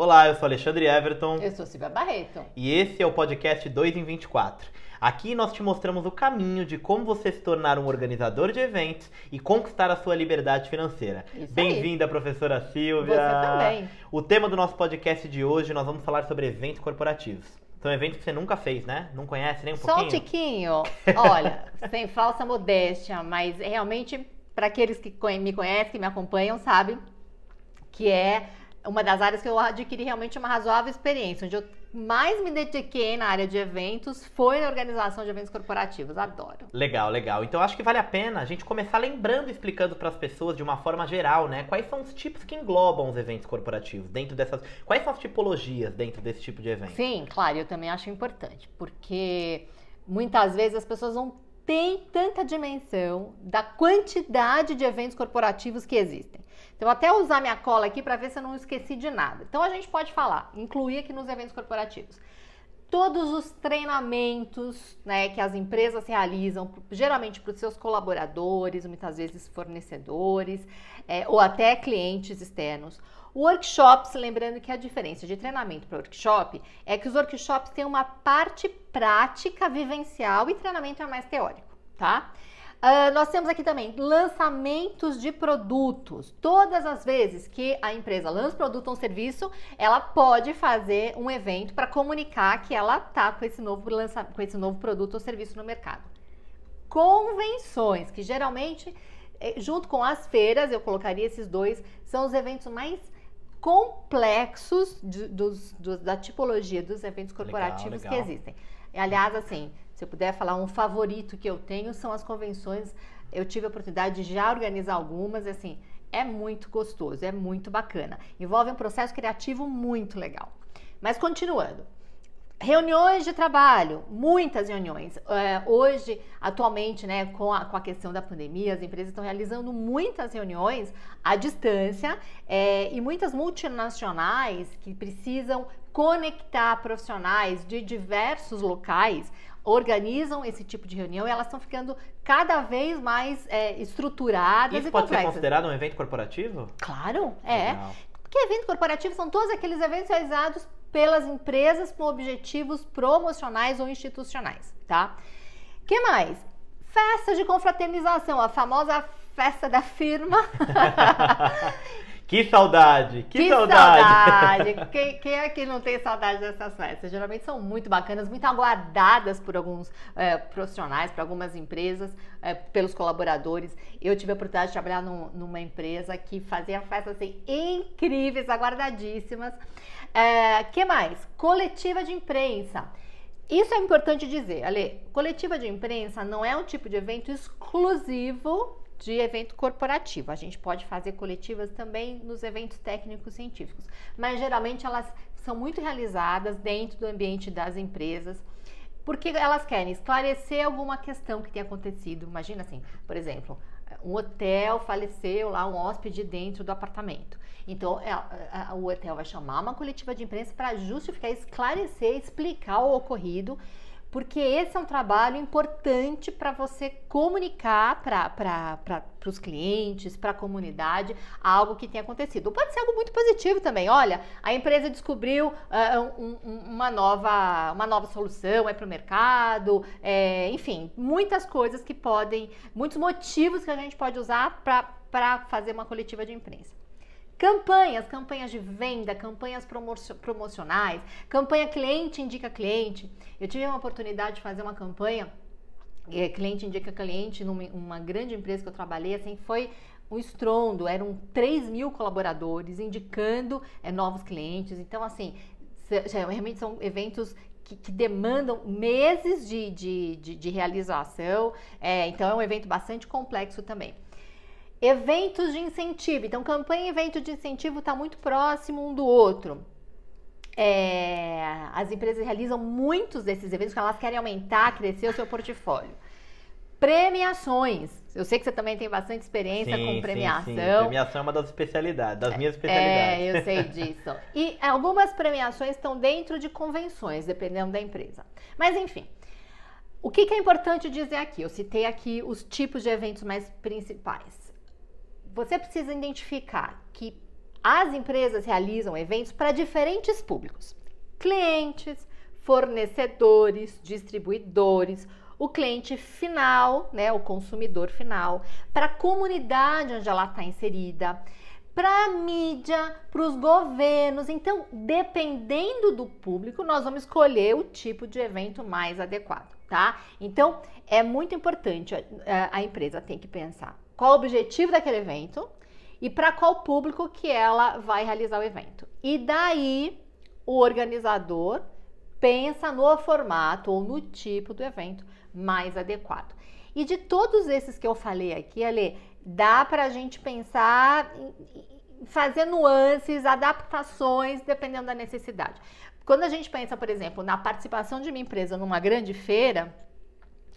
Olá, eu sou Alexandre Everton. Eu sou Silvia Barreto. E esse é o podcast 2 em 24. Aqui nós te mostramos o caminho de como você se tornar um organizador de eventos e conquistar a sua liberdade financeira. Bem-vinda, professora Silvia. Você também. O tema do nosso podcast de hoje, nós vamos falar sobre eventos corporativos. São eventos que você nunca fez, né? Não conhece nem um pouquinho? Só um tiquinho. Olha, sem falsa modéstia, mas realmente, para aqueles que me conhecem, que me acompanham, sabem que é uma das áreas que eu adquiri realmente uma razoável experiência, onde eu mais me dediquei na área de eventos foi na organização de eventos corporativos. Adoro. Legal, legal. Então acho que vale a pena a gente começar lembrando, explicando para as pessoas de uma forma geral, né? Quais são os tipos que englobam os eventos corporativos dentro dessas. Quais são as tipologias dentro desse tipo de evento? Sim, claro, eu também acho importante, porque muitas vezes as pessoas vão tem tanta dimensão da quantidade de eventos corporativos que existem. Então, até usar minha cola aqui para ver se eu não esqueci de nada. Então, a gente pode falar, incluir aqui nos eventos corporativos. Todos os treinamentos né, que as empresas realizam, geralmente para os seus colaboradores, muitas vezes fornecedores, é, ou até clientes externos Workshops, lembrando que a diferença de treinamento para workshop é que os workshops têm uma parte prática, vivencial e treinamento é mais teórico, tá? Uh, nós temos aqui também lançamentos de produtos. Todas as vezes que a empresa lança produto ou um serviço, ela pode fazer um evento para comunicar que ela está com, esse novo com esse novo produto ou serviço no mercado. Convenções, que geralmente, eh, junto com as feiras, eu colocaria esses dois, são os eventos mais complexos de, dos, dos, da tipologia dos eventos corporativos legal, legal. que existem. Aliás, assim, se eu puder falar um favorito que eu tenho são as convenções. Eu tive a oportunidade de já organizar algumas, assim, é muito gostoso, é muito bacana. Envolve um processo criativo muito legal. Mas continuando, Reuniões de trabalho, muitas reuniões. É, hoje, atualmente, né, com a, com a questão da pandemia, as empresas estão realizando muitas reuniões à distância é, e muitas multinacionais que precisam conectar profissionais de diversos locais organizam esse tipo de reunião e elas estão ficando cada vez mais é, estruturadas Isso e pode ser considerado um evento corporativo? Claro, é. Legal. Porque eventos corporativos são todos aqueles eventos realizados pelas empresas com objetivos promocionais ou institucionais, tá? Que mais? Festa de confraternização, a famosa festa da firma Que saudade! Que, que saudade! saudade. quem, quem é que não tem saudade dessas festas? Geralmente são muito bacanas, muito aguardadas por alguns é, profissionais, por algumas empresas, é, pelos colaboradores. Eu tive a oportunidade de trabalhar numa empresa que fazia festas assim, incríveis, aguardadíssimas. É, que mais? Coletiva de imprensa. Isso é importante dizer, Ale. Coletiva de imprensa não é um tipo de evento exclusivo de evento corporativo. A gente pode fazer coletivas também nos eventos técnicos científicos, mas geralmente elas são muito realizadas dentro do ambiente das empresas. Porque elas querem esclarecer alguma questão que tenha acontecido. Imagina assim, por exemplo, um hotel faleceu lá, um hóspede dentro do apartamento. Então, é, é, o hotel vai chamar uma coletiva de imprensa para justificar, esclarecer, explicar o ocorrido porque esse é um trabalho importante para você comunicar para os clientes, para a comunidade, algo que tem acontecido. Ou pode ser algo muito positivo também. Olha, a empresa descobriu uh, um, uma, nova, uma nova solução é para o mercado, é, enfim, muitas coisas que podem, muitos motivos que a gente pode usar para fazer uma coletiva de imprensa. Campanhas, campanhas de venda, campanhas promocionais, campanha cliente indica cliente. Eu tive uma oportunidade de fazer uma campanha, eh, cliente indica cliente, numa grande empresa que eu trabalhei, assim, foi um estrondo, eram 3 mil colaboradores indicando é, novos clientes. Então, assim, realmente são eventos que, que demandam meses de, de, de, de realização. É, então, é um evento bastante complexo também. Eventos de incentivo. Então, campanha e evento de incentivo está muito próximo um do outro. É, as empresas realizam muitos desses eventos porque elas querem aumentar, crescer o seu portfólio. Premiações. Eu sei que você também tem bastante experiência sim, com premiação. Sim, sim. Premiação é uma das especialidades, das minhas especialidades. É, eu sei disso. e algumas premiações estão dentro de convenções, dependendo da empresa. Mas enfim, o que, que é importante dizer aqui? Eu citei aqui os tipos de eventos mais principais você precisa identificar que as empresas realizam eventos para diferentes públicos: clientes, fornecedores, distribuidores, o cliente final, né, o consumidor final, para a comunidade onde ela está inserida, para a mídia, para os governos. Então, dependendo do público, nós vamos escolher o tipo de evento mais adequado, tá? Então, é muito importante a, a empresa tem que pensar qual o objetivo daquele evento e para qual público que ela vai realizar o evento. E daí o organizador pensa no formato ou no tipo do evento mais adequado. E de todos esses que eu falei aqui, Ale, dá para a gente pensar em fazer nuances, adaptações, dependendo da necessidade. Quando a gente pensa, por exemplo, na participação de uma empresa numa grande feira,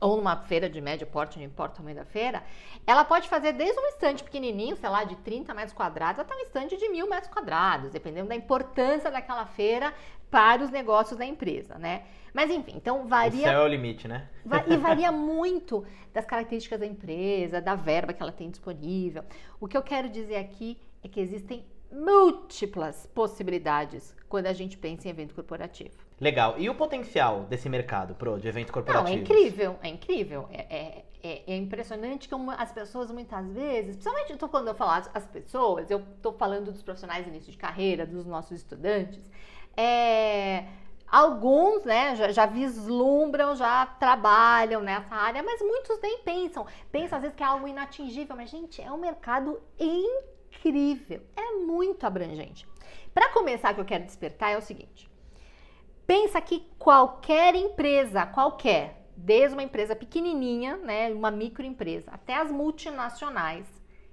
ou numa feira de médio porte, não importa o tamanho da feira, ela pode fazer desde um estande pequenininho, sei lá, de 30 metros quadrados, até um estande de mil metros quadrados, dependendo da importância daquela feira para os negócios da empresa, né? Mas enfim, então varia. O céu é o limite, né? E varia muito das características da empresa, da verba que ela tem disponível. O que eu quero dizer aqui é que existem múltiplas possibilidades quando a gente pensa em evento corporativo. Legal. E o potencial desse mercado, Pro, de eventos é corporativos? Não, é incrível, é incrível. É, é, é impressionante como as pessoas muitas vezes, principalmente eu quando eu falo as pessoas, eu estou falando dos profissionais de início de carreira, dos nossos estudantes, é, Alguns, né, já, já, vislumbram, já trabalham nessa área, mas muitos nem pensam. Pensam às vezes que é algo inatingível, mas gente, é um mercado incrível, é muito abrangente. Para começar, que eu quero despertar é o seguinte: Pensa que qualquer empresa, qualquer, desde uma empresa pequenininha, né, uma microempresa, até as multinacionais,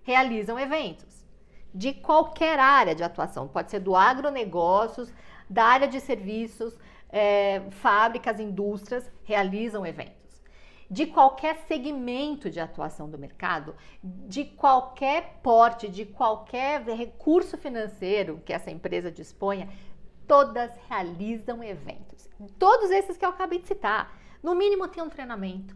realizam eventos de qualquer área de atuação. Pode ser do agronegócios, da área de serviços, é, fábricas, indústrias realizam eventos. De qualquer segmento de atuação do mercado, de qualquer porte, de qualquer recurso financeiro que essa empresa disponha, todas realizam eventos. Todos esses que eu acabei de citar. No mínimo tem um treinamento,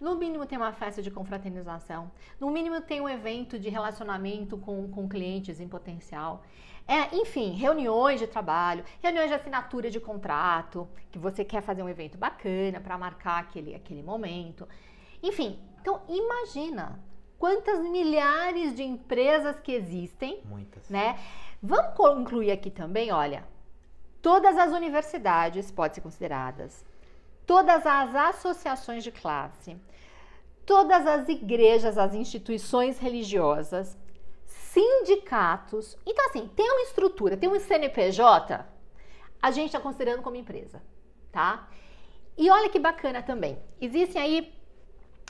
no mínimo tem uma festa de confraternização, no mínimo tem um evento de relacionamento com, com clientes em potencial. É, enfim, reuniões de trabalho, reuniões de assinatura de contrato, que você quer fazer um evento bacana para marcar aquele, aquele momento. Enfim, então imagina quantas milhares de empresas que existem. Muitas. Né? Vamos concluir aqui também, olha, Todas as universidades podem ser consideradas, todas as associações de classe, todas as igrejas, as instituições religiosas, sindicatos. Então, assim, tem uma estrutura, tem um CNPJ, a gente está considerando como empresa, tá? E olha que bacana também, existem aí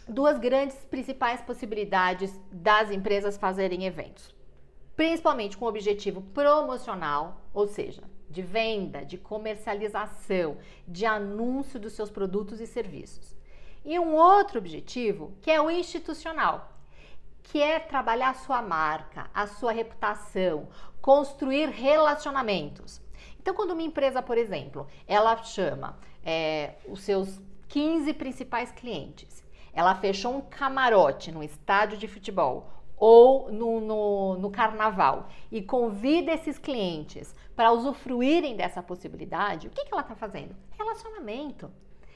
duas grandes principais possibilidades das empresas fazerem eventos, principalmente com objetivo promocional, ou seja, de venda, de comercialização, de anúncio dos seus produtos e serviços. E um outro objetivo, que é o institucional, que é trabalhar a sua marca, a sua reputação, construir relacionamentos. Então, quando uma empresa, por exemplo, ela chama é, os seus 15 principais clientes, ela fechou um camarote no estádio de futebol ou no, no, no, carnaval e convida esses clientes para usufruírem dessa possibilidade, o que, que ela está fazendo? Relacionamento.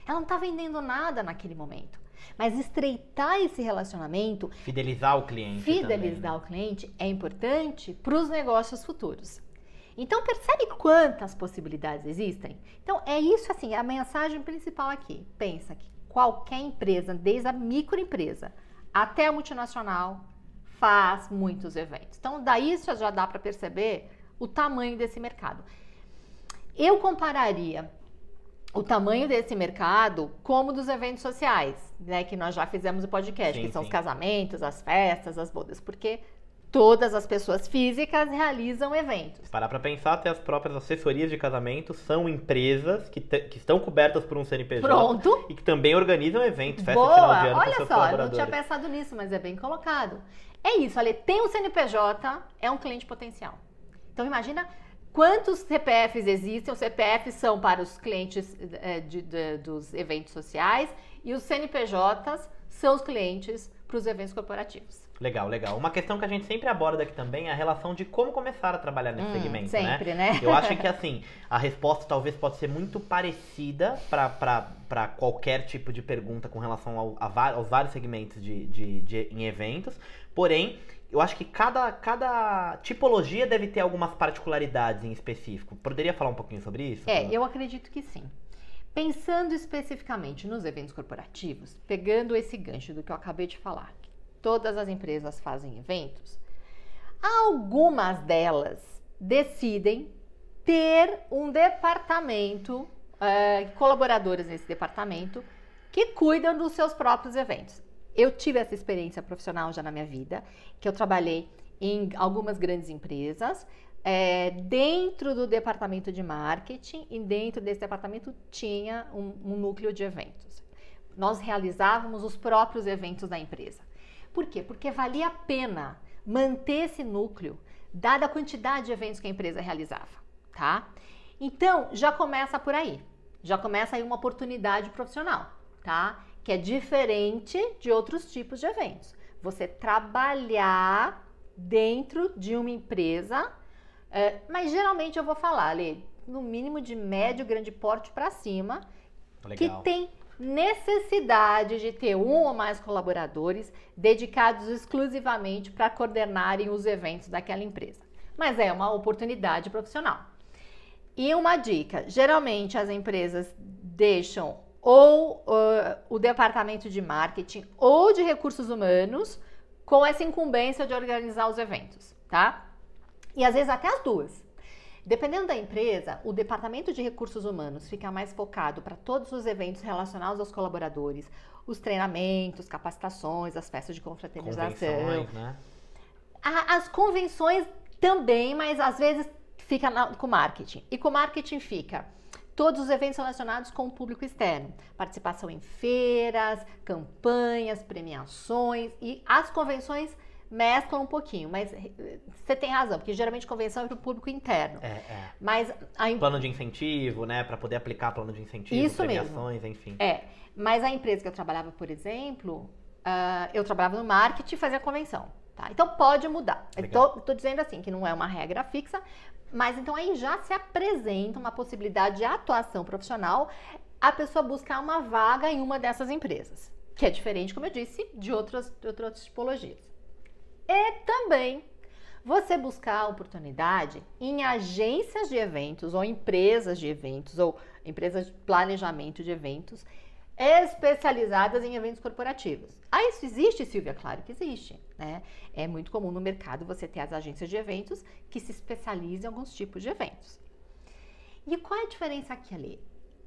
Ela não está vendendo nada naquele momento. Mas estreitar esse relacionamento. Fidelizar o cliente. Fidelizar também, né? o cliente é importante para os negócios futuros. Então percebe quantas possibilidades existem? Então é isso assim, a mensagem principal aqui. Pensa que qualquer empresa, desde a microempresa até a multinacional, faz muitos eventos. Então, daí já dá para perceber o tamanho desse mercado. Eu compararia o tamanho desse mercado como dos eventos sociais, né, que nós já fizemos o podcast, sim, que são sim. os casamentos, as festas, as bodas, porque Todas as pessoas físicas realizam eventos. Parar para pensar, até as próprias assessorias de casamento são empresas que, te, que estão cobertas por um CNPJ. Pronto. E que também organizam eventos, festa Boa. final de ano Olha só, eu não tinha pensado nisso, mas é bem colocado. É isso, Ale, tem um CNPJ, é um cliente potencial. Então imagina quantos CPFs existem. Os CPFs são para os clientes é, de, de, dos eventos sociais e os CNPJs são os clientes para os eventos corporativos. Legal, legal. Uma questão que a gente sempre aborda aqui também é a relação de como começar a trabalhar nesse hum, segmento, né? sempre, né? né? Eu acho que assim, a resposta talvez pode ser muito parecida para qualquer tipo de pergunta com relação ao, a, aos vários segmentos de, de, de, em eventos. Porém, eu acho que cada, cada tipologia deve ter algumas particularidades em específico. Poderia falar um pouquinho sobre isso? É, eu acredito que sim. Pensando especificamente nos eventos corporativos, pegando esse gancho do que eu acabei de falar, Todas as empresas fazem eventos. Algumas delas decidem ter um departamento, é, colaboradores nesse departamento, que cuidam dos seus próprios eventos. Eu tive essa experiência profissional já na minha vida, que eu trabalhei em algumas grandes empresas, é, dentro do departamento de marketing e dentro desse departamento tinha um, um núcleo de eventos. Nós realizávamos os próprios eventos da empresa. Por quê? Porque valia a pena manter esse núcleo, dada a quantidade de eventos que a empresa realizava, tá? Então, já começa por aí. Já começa aí uma oportunidade profissional, tá? Que é diferente de outros tipos de eventos. Você trabalhar dentro de uma empresa, é, mas geralmente eu vou falar ali, no mínimo de médio, grande porte para cima, Legal. que tem necessidade de ter um ou mais colaboradores dedicados exclusivamente para coordenarem os eventos daquela empresa. Mas é uma oportunidade profissional. E uma dica: geralmente as empresas deixam ou uh, o departamento de marketing ou de recursos humanos com essa incumbência de organizar os eventos, tá? E às vezes até as duas. Dependendo da empresa, o departamento de recursos humanos fica mais focado para todos os eventos relacionados aos colaboradores, os treinamentos, capacitações, as festas de confraternização. Convenções, né? As convenções também, mas às vezes fica na, com marketing. E com marketing fica todos os eventos relacionados com o público externo, participação em feiras, campanhas, premiações e as convenções mescla um pouquinho, mas eh, você tem razão, porque geralmente convenção é para o público interno. É, é. Mas a... Plano de incentivo, né? Para poder aplicar plano de incentivo, Isso premiações, mesmo. enfim. É. Mas a empresa que eu trabalhava, por exemplo, uh, eu trabalhava no marketing e fazia convenção. Tá? Então pode mudar. Estou dizendo assim, que não é uma regra fixa, mas então aí já se apresenta uma possibilidade de atuação profissional a pessoa buscar uma vaga em uma dessas empresas. Que é diferente, como eu disse, de outras, de outras tipologias e também você buscar a oportunidade em agências de eventos ou empresas de eventos ou empresas de planejamento de eventos especializadas em eventos corporativos. Ah, isso existe, Silvia? Claro que existe. Né? É muito comum no mercado você ter as agências de eventos que se especializam em alguns tipos de eventos. E qual é a diferença aqui ali?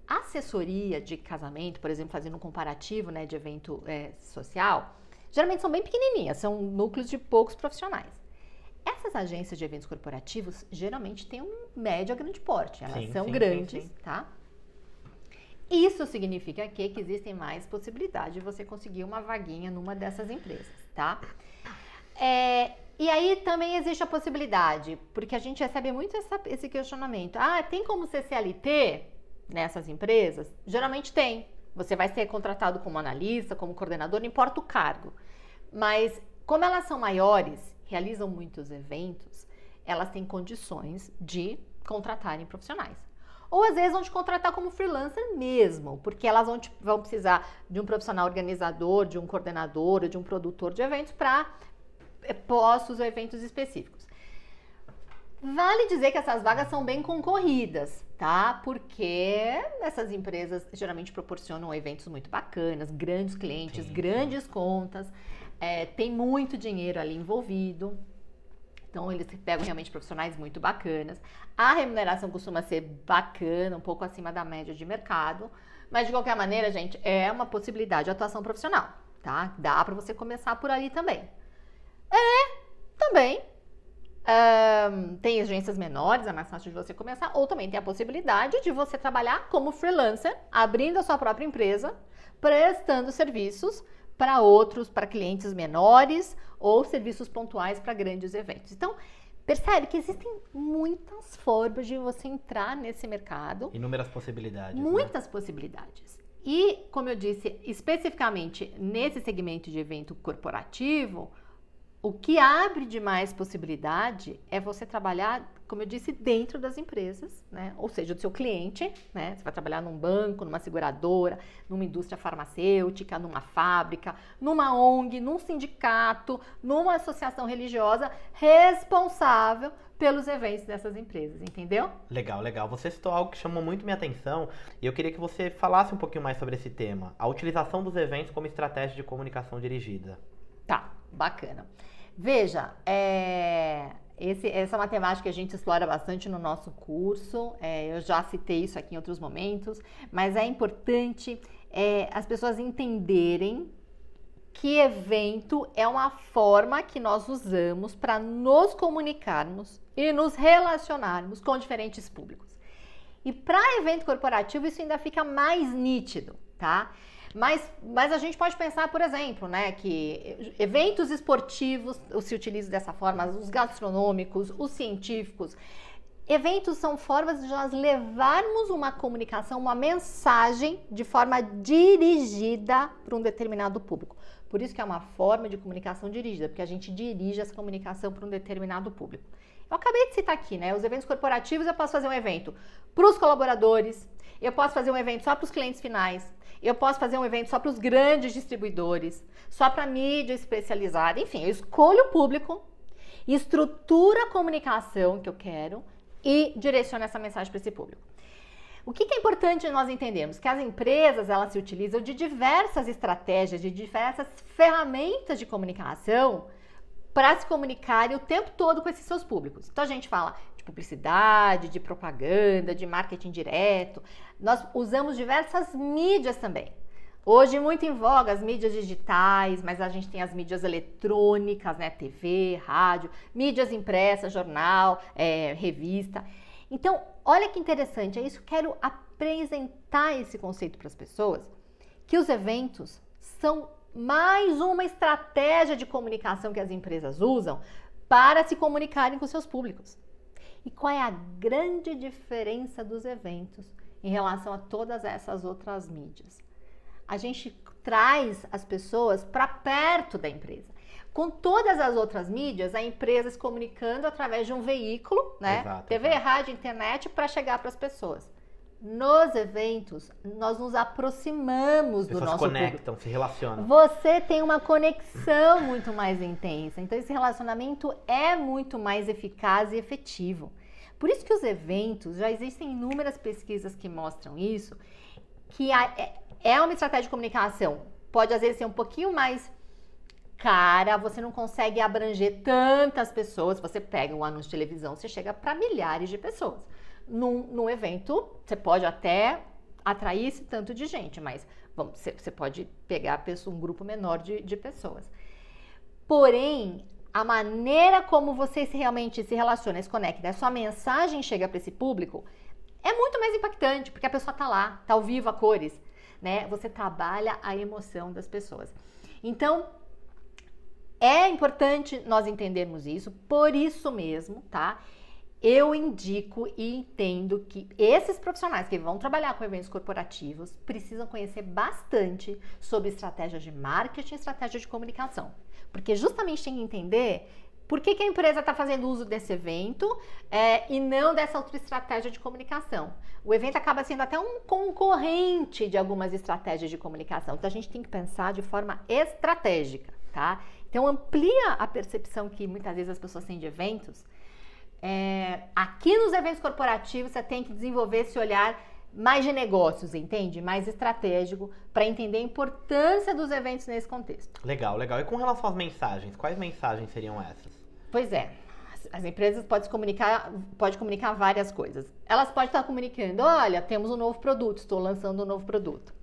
A assessoria de casamento, por exemplo, fazendo um comparativo né, de evento é, social, Geralmente são bem pequenininhas, são núcleos de poucos profissionais. Essas agências de eventos corporativos geralmente têm um médio a grande porte, elas sim, são sim, grandes, sim, tá? Isso significa que, que existem mais possibilidade de você conseguir uma vaguinha numa dessas empresas, tá? É, e aí também existe a possibilidade, porque a gente recebe muito essa, esse questionamento. Ah, tem como ser CLT nessas empresas? Geralmente tem. Você vai ser contratado como analista, como coordenador, não importa o cargo. Mas como elas são maiores, realizam muitos eventos, elas têm condições de contratarem profissionais. Ou às vezes vão te contratar como freelancer mesmo, porque elas vão, te, vão precisar de um profissional organizador, de um coordenador, de um produtor de eventos para é, postos ou eventos específicos. Vale dizer que essas vagas são bem concorridas, tá? Porque essas empresas geralmente proporcionam eventos muito bacanas, grandes clientes, grandes contas, é, tem muito dinheiro ali envolvido. Então, eles pegam realmente profissionais muito bacanas. A remuneração costuma ser bacana, um pouco acima da média de mercado. Mas, de qualquer maneira, gente, é uma possibilidade de atuação profissional, tá? Dá para você começar por ali também. É, também um, tem agências menores, é mais fácil de você começar, ou também tem a possibilidade de você trabalhar como freelancer, abrindo a sua própria empresa, prestando serviços para outros, para clientes menores ou serviços pontuais para grandes eventos. Então, Percebe que existem muitas formas de você entrar nesse mercado. Inúmeras possibilidades. Né? Muitas né? possibilidades. E, como eu disse, especificamente nesse segmento de evento corporativo, o que abre demais possibilidade é você trabalhar, como eu disse, dentro das empresas, né? ou seja, do seu cliente. Né? Você vai trabalhar num banco, numa seguradora, numa indústria farmacêutica, numa fábrica, numa ONG, num sindicato, numa associação religiosa responsável pelos eventos dessas empresas, entendeu? Legal, legal. Você citou algo que chamou muito minha atenção e eu queria que você falasse um pouquinho mais sobre esse tema: a utilização dos eventos como estratégia de comunicação dirigida. Tá, bacana. Veja, é, esse, essa matemática a gente explora bastante no nosso curso, é, eu já citei isso aqui em outros momentos, mas é importante é, as pessoas entenderem que evento é uma forma que nós usamos para nos comunicarmos e nos relacionarmos com diferentes públicos. E para evento corporativo isso ainda fica mais nítido, tá? Mas, mas a gente pode pensar, por exemplo, né, que eventos esportivos se utilizam dessa forma, os gastronômicos, os científicos. Eventos são formas de nós levarmos uma comunicação, uma mensagem de forma dirigida para um determinado público. Por isso que é uma forma de comunicação dirigida, porque a gente dirige essa comunicação para um determinado público. Eu acabei de citar aqui, né? Os eventos corporativos eu posso fazer um evento para os colaboradores, eu posso fazer um evento só para os clientes finais, eu posso fazer um evento só para os grandes distribuidores, só para mídia especializada. Enfim, eu escolho o público, estrutura a comunicação que eu quero e direciono essa mensagem para esse público. O que, que é importante nós entendermos? Que as empresas elas se utilizam de diversas estratégias, de diversas ferramentas de comunicação para se comunicarem o tempo todo com esses seus públicos. Então a gente fala de publicidade, de propaganda, de marketing direto. Nós usamos diversas mídias também. Hoje muito em voga as mídias digitais, mas a gente tem as mídias eletrônicas, né? TV, rádio, mídias impressas, jornal, é, revista. Então, olha que interessante, é isso. Quero apresentar esse conceito para as pessoas que os eventos são mais uma estratégia de comunicação que as empresas usam para se comunicarem com seus públicos. E qual é a grande diferença dos eventos em relação a todas essas outras mídias? A gente traz as pessoas para perto da empresa. Com todas as outras mídias, a empresa se comunicando através de um veículo, né? Exato, TV, exato. rádio, internet, para chegar para as pessoas nos eventos, nós nos aproximamos do nosso se conectam, público. se relacionam. Você tem uma conexão muito mais intensa. Então, esse relacionamento é muito mais eficaz e efetivo. Por isso que os eventos, já existem inúmeras pesquisas que mostram isso, que é, é uma estratégia de comunicação. Pode, às vezes, ser um pouquinho mais cara, você não consegue abranger tantas pessoas. Você pega um anúncio de televisão, você chega para milhares de pessoas num, num evento, você pode até atrair esse tanto de gente, mas vamos, você pode pegar um grupo menor de, de pessoas. Porém, a maneira como você realmente se relaciona, se conecta, a sua mensagem chega para esse público, é muito mais impactante, porque a pessoa está lá, está ao vivo, a cores, né? Você trabalha a emoção das pessoas. Então, é importante nós entendermos isso, por isso mesmo, tá? eu indico e entendo que esses profissionais que vão trabalhar com eventos corporativos precisam conhecer bastante sobre estratégia de marketing e estratégia de comunicação. Porque justamente tem que entender por que, que a empresa está fazendo uso desse evento é, e não dessa outra estratégia de comunicação. O evento acaba sendo até um concorrente de algumas estratégias de comunicação. Então a gente tem que pensar de forma estratégica, tá? Então amplia a percepção que muitas vezes as pessoas têm de eventos é, aqui nos eventos corporativos você tem que desenvolver esse olhar mais de negócios, entende? Mais estratégico para entender a importância dos eventos nesse contexto. Legal, legal. E com relação às mensagens, quais mensagens seriam essas? Pois é, as empresas podem comunicar, pode comunicar várias coisas. Elas podem estar comunicando, olha, temos um novo produto, estou lançando um novo produto.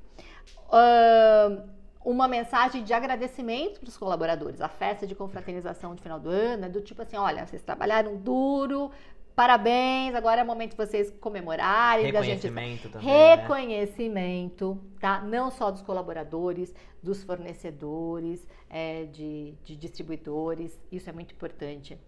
Uh, uma mensagem de agradecimento para os colaboradores. A festa de confraternização de final do ano é do tipo assim: olha, vocês trabalharam duro, parabéns, agora é o momento de vocês comemorarem. Tá Reconhecimento gente... também. Né? Reconhecimento, né? tá? Não só dos colaboradores, dos fornecedores, é, de, de distribuidores. Isso é muito importante.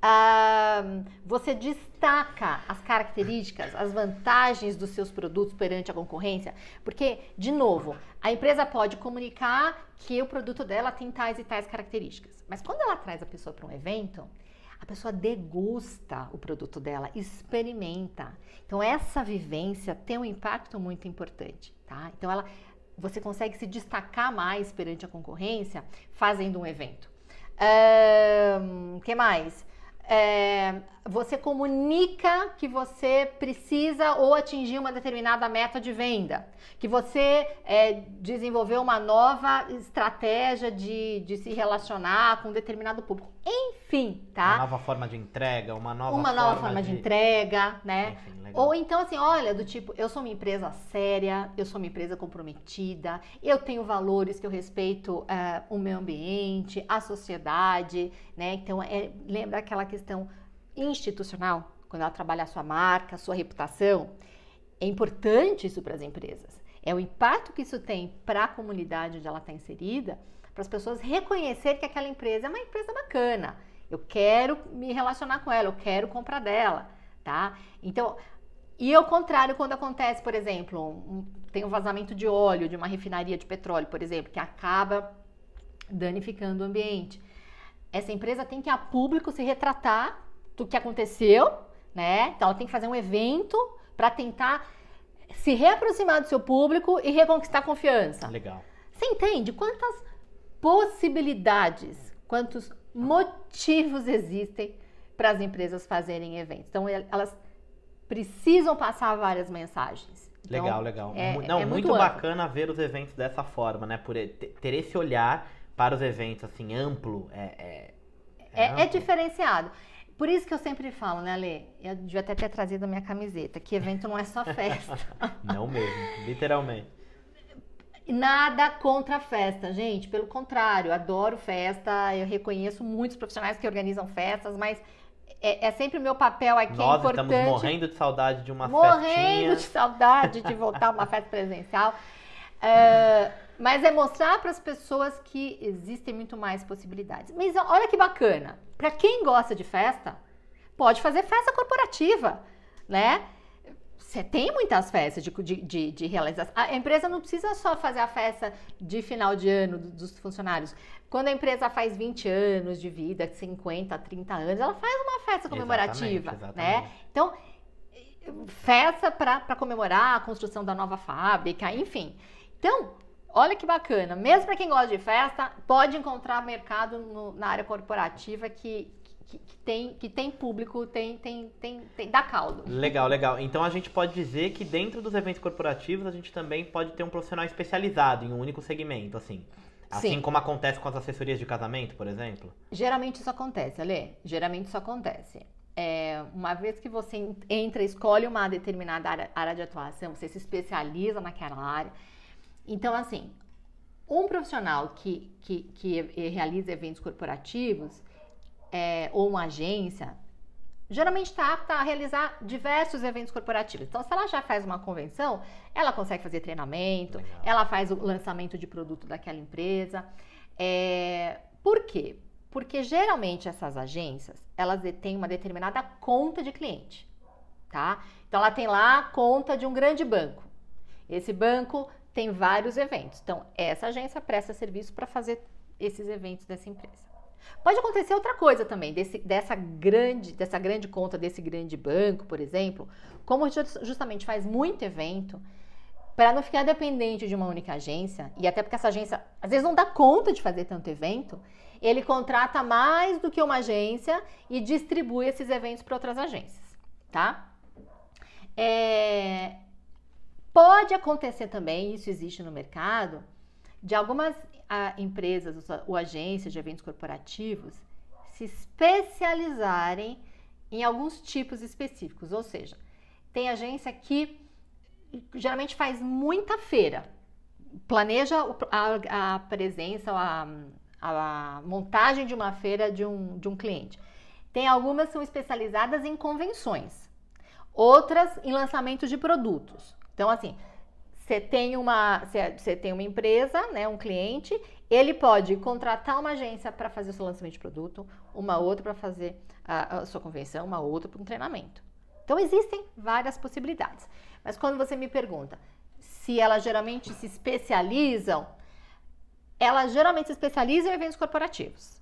Ah, você destaca as características, as vantagens dos seus produtos perante a concorrência, porque, de novo, a empresa pode comunicar que o produto dela tem tais e tais características, mas quando ela traz a pessoa para um evento, a pessoa degusta o produto dela, experimenta. Então, essa vivência tem um impacto muito importante, tá? Então, ela, você consegue se destacar mais perante a concorrência fazendo um evento. O um, que mais? É, você comunica que você precisa ou atingir uma determinada meta de venda, que você é, desenvolveu uma nova estratégia de, de se relacionar com um determinado público. Enfim, tá? Uma nova forma de entrega, uma nova uma nova forma, forma de... de... entrega, né? Enfim, ou então assim, olha, do tipo, eu sou uma empresa séria, eu sou uma empresa comprometida, eu tenho valores que eu respeito uh, o meu ambiente, a sociedade, né? Então é, lembra aquela questão institucional, quando ela trabalha a sua marca, a sua reputação, é importante isso para as empresas. É o impacto que isso tem para a comunidade onde ela está inserida, para as pessoas reconhecer que aquela empresa é uma empresa bacana. Eu quero me relacionar com ela, eu quero comprar dela, tá? Então, e ao contrário, quando acontece, por exemplo, um, tem um vazamento de óleo de uma refinaria de petróleo, por exemplo, que acaba danificando o ambiente. Essa empresa tem que a público se retratar do que aconteceu, né? Então ela tem que fazer um evento para tentar se reaproximar do seu público e reconquistar a confiança. Legal. Você entende quantas possibilidades, quantos motivos existem para as empresas fazerem eventos? Então elas precisam passar várias mensagens. Então, legal, legal. É, Não, é muito, muito bacana ver os eventos dessa forma, né? Por ter esse olhar para os eventos assim amplo, é, é, é, é, diferenciado. Por isso que eu sempre falo, né, Ale? Eu devia até ter trazido a minha camiseta, que evento não é só festa. não mesmo, literalmente. Nada contra a festa, gente. Pelo contrário, adoro festa. Eu reconheço muitos profissionais que organizam festas, mas é, é sempre o meu papel aqui. É Nós é importante. estamos morrendo de saudade de uma morrendo festinha. Morrendo de saudade de voltar a uma festa presencial. Uh, Mas é mostrar para as pessoas que existem muito mais possibilidades. Mas olha que bacana. Para quem gosta de festa, pode fazer festa corporativa, né? Você tem muitas festas de, de, de, de, realização. A empresa não precisa só fazer a festa de final de ano dos funcionários. Quando a empresa faz 20 anos de vida, 50, 30 anos, ela faz uma festa comemorativa, exatamente, né? exatamente. né? Então, festa para comemorar a construção da nova fábrica, enfim. Então, Olha que bacana. Mesmo para quem gosta de festa, pode encontrar mercado no, na área corporativa que, que, que, tem, que tem público, tem, tem, tem, tem, dá caldo. Legal, legal. Então a gente pode dizer que dentro dos eventos corporativos a gente também pode ter um profissional especializado em um único segmento, assim. Assim Sim. como acontece com as assessorias de casamento, por exemplo? Geralmente isso acontece, Ale. Geralmente isso acontece. É, uma vez que você entra, escolhe uma determinada área, área de atuação, você se especializa naquela área então, assim, um profissional que, que, que realiza eventos corporativos é, ou uma agência geralmente está apta a realizar diversos eventos corporativos. Então, se ela já faz uma convenção, ela consegue fazer treinamento, Legal. ela faz o lançamento de produto daquela empresa. É, por quê? Porque geralmente essas agências elas têm uma determinada conta de cliente, tá? Então, ela tem lá a conta de um grande banco. Esse banco tem vários eventos. Então, essa agência presta serviço para fazer esses eventos dessa empresa. Pode acontecer outra coisa também, desse, dessa, grande, dessa grande conta, desse grande banco, por exemplo, como justamente faz muito evento, para não ficar dependente de uma única agência, e até porque essa agência às vezes não dá conta de fazer tanto evento, ele contrata mais do que uma agência e distribui esses eventos para outras agências, tá? É, Pode acontecer também, isso existe no mercado, de algumas ah, a, empresas ou agências de eventos corporativos se especializarem em alguns tipos específicos. Ou seja, tem agência que geralmente faz muita feira, planeja a, a presença, a, a montagem de uma feira de um, de um cliente. Tem algumas que são especializadas em convenções, outras em lançamento de produtos. Então, assim, você tem uma, você tem uma empresa, né, um cliente, ele pode contratar uma agência para fazer o seu lançamento de produto, uma outra para fazer a, a, sua convenção, uma outra para um treinamento. Então existem várias possibilidades. Mas quando você me pergunta se elas geralmente se especializam, elas geralmente se especializam em eventos corporativos.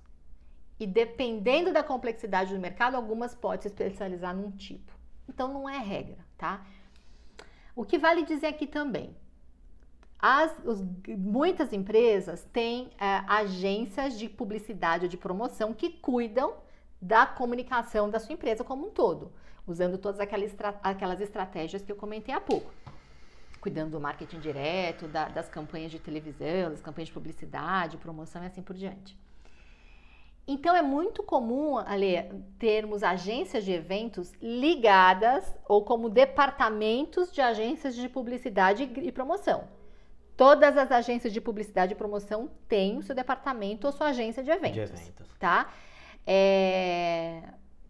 E dependendo da complexidade do mercado, algumas podem se especializar num tipo. Então não é regra, tá? O que vale dizer aqui também, as, os, muitas empresas têm é, agências de publicidade ou de promoção que cuidam da comunicação da sua empresa como um todo, usando todas aquelas, estra, aquelas estratégias que eu comentei há pouco. Cuidando do marketing direto, da, das campanhas de televisão, das campanhas de publicidade, promoção e assim por diante. Então é muito comum, ali, termos agências de eventos ligadas ou como departamentos de agências de publicidade e promoção. Todas as agências de publicidade e promoção têm o seu departamento ou sua agência de eventos, de eventos. tá? É...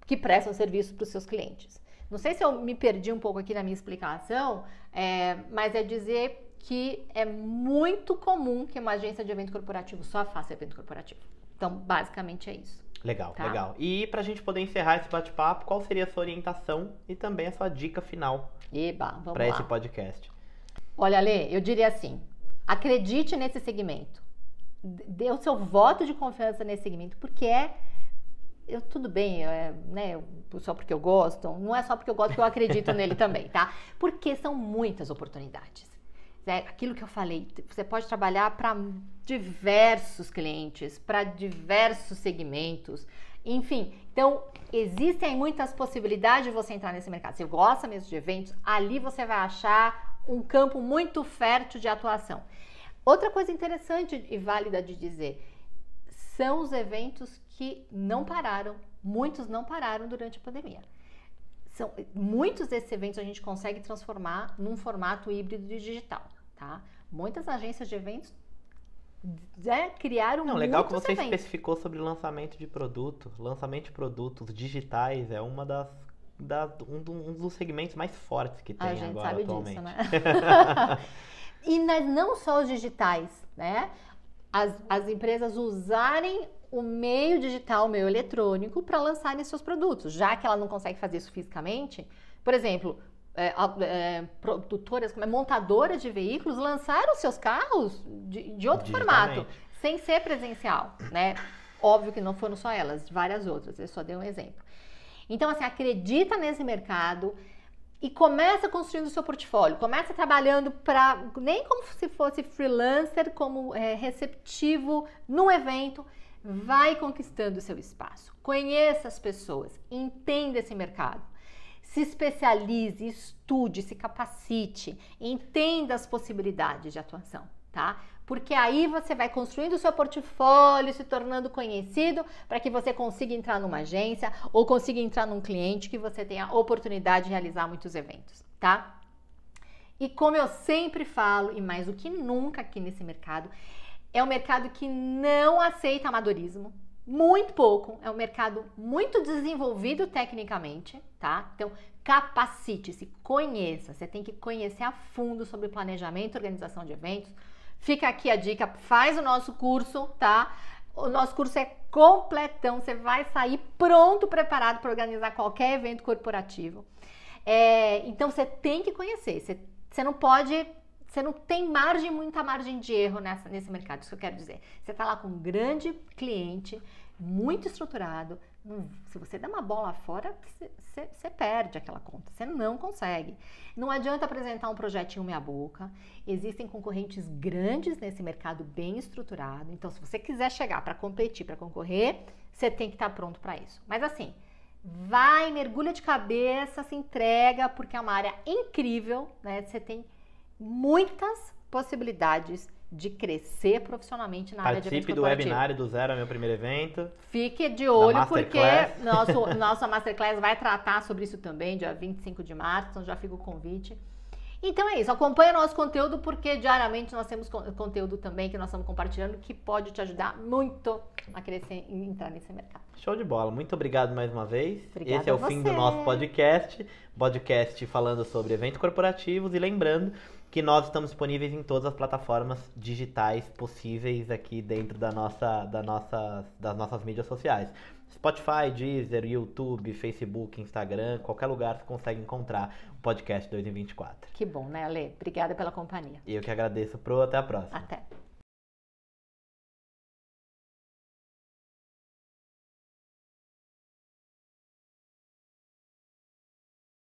Que prestam serviço para os seus clientes. Não sei se eu me perdi um pouco aqui na minha explicação, é... mas é dizer que é muito comum que uma agência de evento corporativo só faça evento corporativo. Então, basicamente é isso. Legal, tá? legal. E para a gente poder encerrar esse bate-papo, qual seria a sua orientação e também a sua dica final para esse podcast? Olha, Lê, eu diria assim: acredite nesse segmento. Dê o seu voto de confiança nesse segmento, porque é eu tudo bem, é, né? Só porque eu gosto, não é só porque eu gosto que eu acredito nele também, tá? Porque são muitas oportunidades. Aquilo que eu falei, você pode trabalhar para diversos clientes, para diversos segmentos, enfim. Então, existem muitas possibilidades de você entrar nesse mercado. Se você gosta mesmo de eventos, ali você vai achar um campo muito fértil de atuação. Outra coisa interessante e válida de dizer são os eventos que não pararam, muitos não pararam durante a pandemia. São, muitos desses eventos a gente consegue transformar num formato híbrido digital tá? Muitas agências de eventos né, criaram Não, legal que você eventos. especificou sobre lançamento de produto. Lançamento de produtos digitais é uma das da, um, um, dos segmentos mais fortes que tem agora sabe atualmente. Disso, né? e nas, não só os digitais, né? As, as empresas usarem o meio digital, o meio eletrônico, para lançarem seus produtos, já que ela não consegue fazer isso fisicamente. Por exemplo, é, é, produtoras, como é, montadoras de veículos lançaram seus carros de, de outro formato, sem ser presencial, né? Óbvio que não foram só elas, várias outras, eu só dei um exemplo. Então, assim, acredita nesse mercado e começa construindo o seu portfólio, começa trabalhando para, nem como se fosse freelancer, como é, receptivo num evento, vai conquistando o seu espaço. Conheça as pessoas, entenda esse mercado se especialize, estude, se capacite, entenda as possibilidades de atuação, tá? Porque aí você vai construindo o seu portfólio, se tornando conhecido, para que você consiga entrar numa agência ou consiga entrar num cliente que você tenha oportunidade de realizar muitos eventos, tá? E como eu sempre falo, e mais do que nunca aqui nesse mercado, é um mercado que não aceita amadorismo, muito pouco, é um mercado muito desenvolvido tecnicamente, tá? Então, capacite-se, conheça. Você tem que conhecer a fundo sobre planejamento, organização de eventos. Fica aqui a dica, faz o nosso curso, tá? O nosso curso é completão, você vai sair pronto, preparado para organizar qualquer evento corporativo. É, então você tem que conhecer, você, você não pode você não tem margem, muita margem de erro nessa, nesse mercado, isso que eu quero dizer. Você está lá com um grande cliente, muito estruturado. Se você der uma bola fora, você, você perde aquela conta, você não consegue. Não adianta apresentar um projetinho meia boca. Existem concorrentes grandes nesse mercado bem estruturado. Então, se você quiser chegar para competir, para concorrer, você tem que estar tá pronto para isso. Mas assim, vai, mergulha de cabeça, se entrega, porque é uma área incrível, né? Você tem muitas possibilidades de crescer profissionalmente na Participe área de Participe do webinário do Zero, é meu primeiro evento. Fique de olho, porque nosso, nossa Masterclass vai tratar sobre isso também, dia 25 de março, então já fica o convite. Então é isso, acompanha nosso conteúdo, porque diariamente nós temos conteúdo também que nós estamos compartilhando, que pode te ajudar muito a crescer e entrar nesse mercado. Show de bola, muito obrigado mais uma vez. Obrigada Esse é o você. fim do nosso podcast, podcast falando sobre eventos corporativos e lembrando que nós estamos disponíveis em todas as plataformas digitais possíveis aqui dentro da nossa, da nossa, das nossas mídias sociais. Spotify, Deezer, YouTube, Facebook, Instagram, qualquer lugar você consegue encontrar o podcast 2024. Que bom, né, Ale? Obrigada pela companhia. E eu que agradeço, Pro. Até a próxima. Até.